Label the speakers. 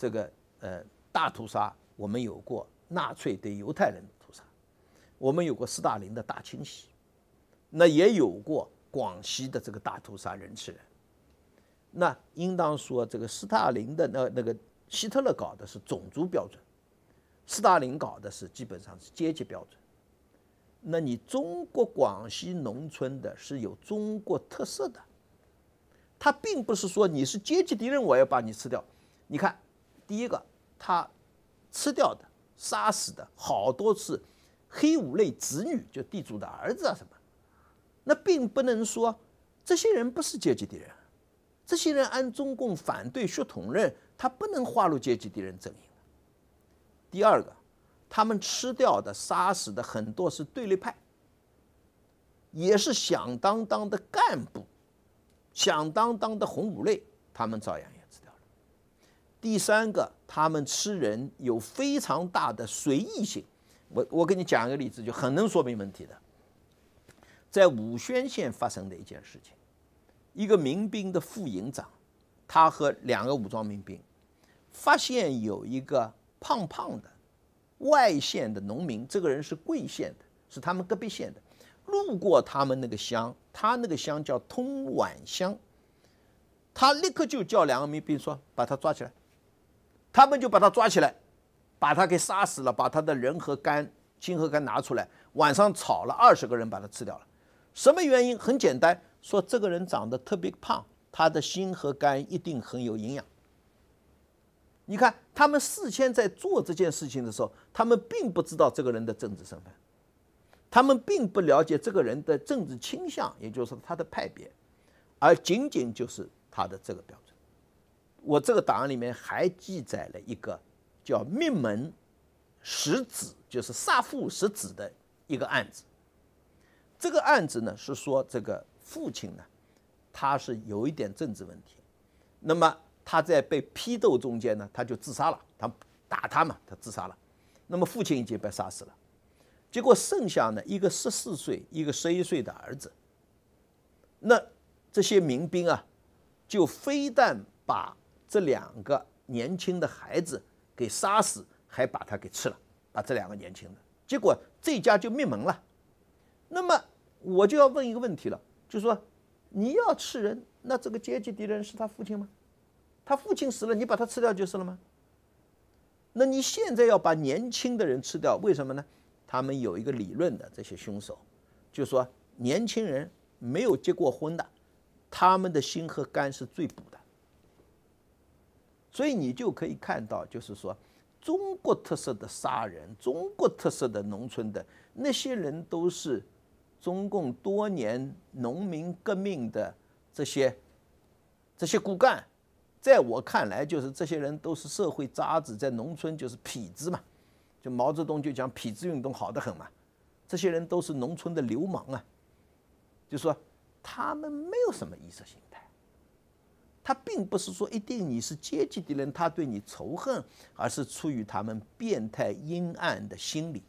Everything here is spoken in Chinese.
Speaker 1: 这个呃大屠杀，我们有过纳粹对犹太人的屠杀，我们有过斯大林的大清洗，那也有过广西的这个大屠杀人吃人。那应当说，这个斯大林的那那个希特勒搞的是种族标准，斯大林搞的是基本上是阶级标准。那你中国广西农村的是有中国特色的，他并不是说你是阶级敌人，我要把你吃掉。你看。第一个，他吃掉的、杀死的好多是黑五类子女，就地主的儿子啊什么，那并不能说这些人不是阶级敌人。这些人按中共反对血统论，他不能划入阶级敌人阵营。第二个，他们吃掉的、杀死的很多是对立派，也是响当当的干部，响当当的红五类，他们照样。第三个，他们吃人有非常大的随意性。我我给你讲一个例子，就很能说明问题的。在武宣县发生的一件事情：一个民兵的副营长，他和两个武装民兵，发现有一个胖胖的外县的农民，这个人是贵县的，是他们隔壁县的，路过他们那个乡，他那个乡叫通宛乡，他立刻就叫两个民兵说：“把他抓起来。”他们就把他抓起来，把他给杀死了，把他的人和肝、心和肝拿出来，晚上炒了二十个人把他吃掉了。什么原因？很简单，说这个人长得特别胖，他的心和肝一定很有营养。你看，他们事先在做这件事情的时候，他们并不知道这个人的政治身份，他们并不了解这个人的政治倾向，也就是他的派别，而仅仅就是他的这个标准。我这个档案里面还记载了一个叫“灭门十子”，就是杀父十子的一个案子。这个案子呢是说这个父亲呢，他是有一点政治问题，那么他在被批斗中间呢，他就自杀了。他打他嘛，他自杀了。那么父亲已经被杀死了，结果剩下呢一个十四岁、一个十一岁的儿子。那这些民兵啊，就非但把这两个年轻的孩子给杀死，还把他给吃了，把这两个年轻的，结果这家就灭门了。那么我就要问一个问题了，就说你要吃人，那这个阶级敌人是他父亲吗？他父亲死了，你把他吃掉就是了吗？那你现在要把年轻的人吃掉，为什么呢？他们有一个理论的，这些凶手就说年轻人没有结过婚的，他们的心和肝是最补。所以你就可以看到，就是说，中国特色的杀人、中国特色的农村的那些人，都是中共多年农民革命的这些这些骨干。在我看来，就是这些人都是社会渣子，在农村就是痞子嘛。就毛泽东就讲痞子运动好的很嘛，这些人都是农村的流氓啊，就说他们没有什么意识形态。他并不是说一定你是阶级敌人，他对你仇恨，而是出于他们变态阴暗的心理。